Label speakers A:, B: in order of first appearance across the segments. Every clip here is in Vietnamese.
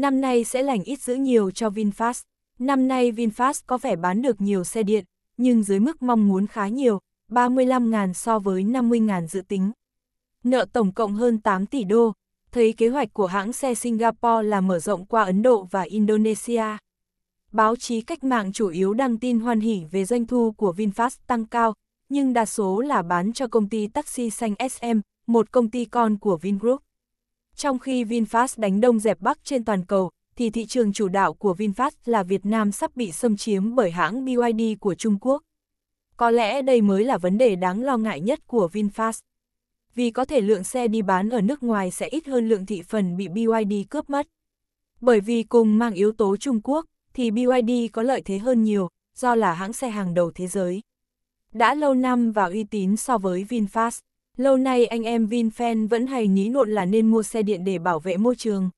A: Năm nay sẽ lành ít giữ nhiều cho VinFast. Năm nay VinFast có vẻ bán được nhiều xe điện, nhưng dưới mức mong muốn khá nhiều, 35.000 so với 50.000 dự tính. Nợ tổng cộng hơn 8 tỷ đô, thấy kế hoạch của hãng xe Singapore là mở rộng qua Ấn Độ và Indonesia. Báo chí cách mạng chủ yếu đăng tin hoan hỉ về doanh thu của VinFast tăng cao, nhưng đa số là bán cho công ty taxi xanh SM, một công ty con của Vingroup. Trong khi VinFast đánh đông dẹp bắc trên toàn cầu, thì thị trường chủ đạo của VinFast là Việt Nam sắp bị xâm chiếm bởi hãng BYD của Trung Quốc. Có lẽ đây mới là vấn đề đáng lo ngại nhất của VinFast. Vì có thể lượng xe đi bán ở nước ngoài sẽ ít hơn lượng thị phần bị BYD cướp mất. Bởi vì cùng mang yếu tố Trung Quốc, thì BYD có lợi thế hơn nhiều, do là hãng xe hàng đầu thế giới. Đã lâu năm và uy tín so với VinFast. Lâu nay anh em vinfan vẫn hay nhí nộn là nên mua xe điện để bảo vệ môi trường.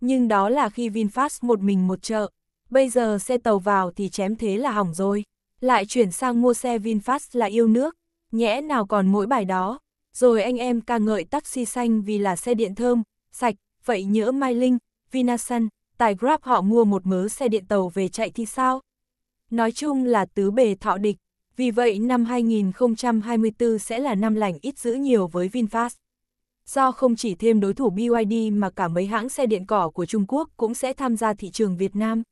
A: Nhưng đó là khi VinFast một mình một chợ. Bây giờ xe tàu vào thì chém thế là hỏng rồi. Lại chuyển sang mua xe VinFast là yêu nước. Nhẽ nào còn mỗi bài đó. Rồi anh em ca ngợi taxi xanh vì là xe điện thơm, sạch, vậy nhỡ Mai Linh, Vinasun, tài Grab họ mua một mớ xe điện tàu về chạy thì sao? Nói chung là tứ bề thọ địch. Vì vậy năm 2024 sẽ là năm lành ít giữ nhiều với VinFast. Do không chỉ thêm đối thủ BYD mà cả mấy hãng xe điện cỏ của Trung Quốc cũng sẽ tham gia thị trường Việt Nam.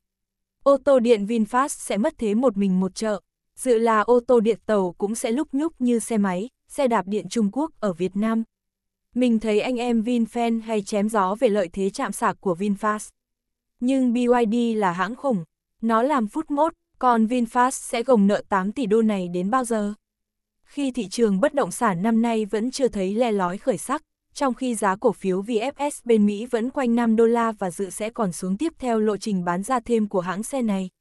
A: Ô tô điện VinFast sẽ mất thế một mình một chợ. Dự là ô tô điện tàu cũng sẽ lúc nhúc như xe máy, xe đạp điện Trung Quốc ở Việt Nam. Mình thấy anh em VinFan hay chém gió về lợi thế chạm sạc của VinFast. Nhưng BYD là hãng khủng, nó làm phút mốt, còn VinFast sẽ gồng nợ 8 tỷ đô này đến bao giờ? Khi thị trường bất động sản năm nay vẫn chưa thấy le lói khởi sắc, trong khi giá cổ phiếu VFS bên Mỹ vẫn quanh 5 đô la và dự sẽ còn xuống tiếp theo lộ trình bán ra thêm của hãng xe này.